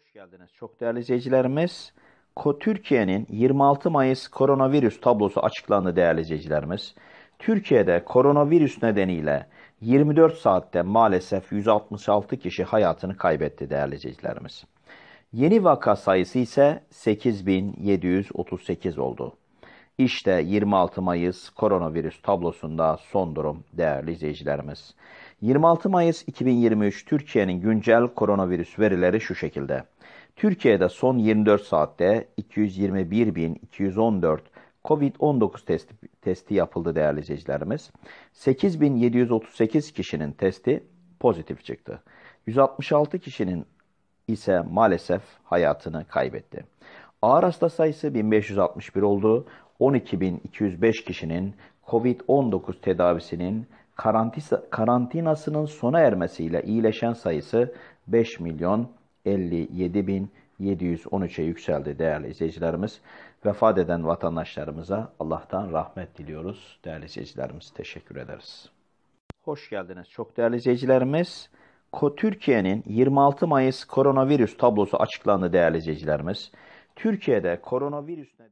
Hoş geldiniz çok değerli izleyicilerimiz. Ko Türkiye'nin 26 Mayıs koronavirüs tablosu açıklandı değerli izleyicilerimiz. Türkiye'de koronavirüs nedeniyle 24 saatte maalesef 166 kişi hayatını kaybetti değerli izleyicilerimiz. Yeni vaka sayısı ise 8738 oldu. İşte 26 Mayıs koronavirüs tablosunda son durum değerli izleyicilerimiz. 26 Mayıs 2023 Türkiye'nin güncel koronavirüs verileri şu şekilde. Türkiye'de son 24 saatte 221.214 COVID-19 testi, testi yapıldı değerli izleyicilerimiz. 8.738 kişinin testi pozitif çıktı. 166 kişinin ise maalesef hayatını kaybetti. Ağır hasta sayısı 1561 oldu. 12.205 kişinin COVID-19 tedavisinin karantinasının sona ermesiyle iyileşen sayısı 5 milyon 57 bin 713'e yükseldi değerli izleyicilerimiz. Vefat eden vatandaşlarımıza Allah'tan rahmet diliyoruz. Değerli izleyicilerimiz teşekkür ederiz. Hoş geldiniz çok değerli izleyicilerimiz. Türkiye'nin 26 Mayıs koronavirüs tablosu açıklandı değerli izleyicilerimiz. Türkiye'de koronavirüs nedeniyle